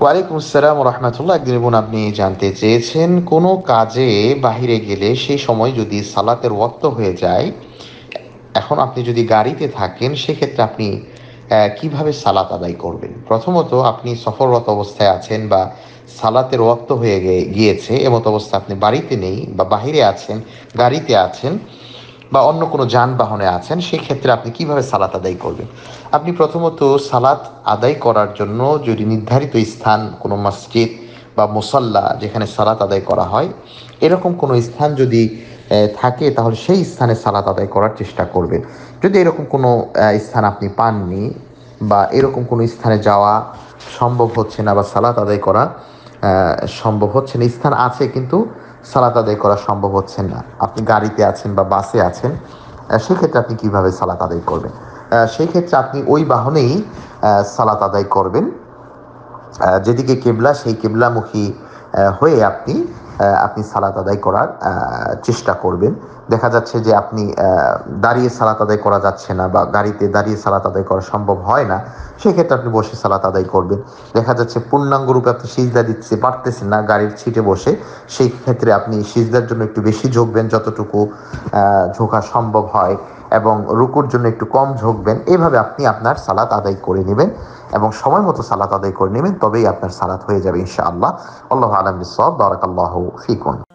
ওয়ালাইকুম আসসালাম রহমতুল্লাহ একদিন বোন আপনি জানতে চেয়েছেন কোনো কাজে বাহিরে গেলে সেই সময় যদি সালাতের ওয়াক্ত হয়ে যায় এখন আপনি যদি গাড়িতে থাকেন সেক্ষেত্রে আপনি কিভাবে সালাত আদায় করবেন প্রথমত আপনি সফররত অবস্থায় আছেন বা সালাতের ওয়াক্ত হয়ে গিয়েছে এমত অবস্থা আপনি বাড়িতে নেই বা বাহিরে আছেন গাড়িতে আছেন বা অন্য কোনো যানবাহনে আছেন সেক্ষেত্রে আপনি কিভাবে সালাত আদায় করবেন আপনি প্রথমত সালাত আদায় করার জন্য যদি নির্ধারিত স্থান কোনো মসজিদ বা মুসল্লা যেখানে সালাত আদায় করা হয় এরকম কোনো স্থান যদি থাকে তাহলে সেই স্থানে সালাত আদায় করার চেষ্টা করবেন যদি এরকম কোনো স্থান আপনি পাননি বা এরকম কোনো স্থানে যাওয়া সম্ভব হচ্ছে না বা সালাত আদায় করা সম্ভব হচ্ছে না স্থান আছে কিন্তু সালাত আদায় করা সম্ভব হচ্ছে না আপনি গাড়িতে আছেন বা বাসে আছেন সেক্ষেত্রে আপনি কিভাবে সালাত আদায় করবেন সেই ক্ষেত্রে আপনি ওই বাহনেই সালাত আদায় করবেন যেদিকে কেবলা সেই কেবলামুখী হয়ে আপনি আপনি সালাত আদায় করার চেষ্টা করবেন দেখা যাচ্ছে যে আপনি দাঁড়িয়ে সালাত আদায় করা যাচ্ছে না বা গাড়িতে দাঁড়িয়ে সালাত আদায় করা সম্ভব হয় না সেক্ষেত্রে আপনি বসে সালাত আদায় করবেন দেখা যাচ্ছে পূর্ণাঙ্গ রূপে আপনি সিজদা দিতে পারতেছেন না গাড়ির ছিটে বসে সেই ক্ষেত্রে আপনি সিজদার জন্য একটু বেশি ঝোঁকবেন যতটুকু ঝোঁকা সম্ভব হয় এবং রুকুর জন্য একটু কম ঝোঁকবেন এইভাবে আপনি আপনার সালাত আদায় করে নেবেন এবং সময় মতো সালাত আদায় করে নেবেন তবেই আপনার সালাত হয়ে যাবে ইনশাআল্লাহ আল্লাহ আলম সব বারাকাল্লাহ ফিকুন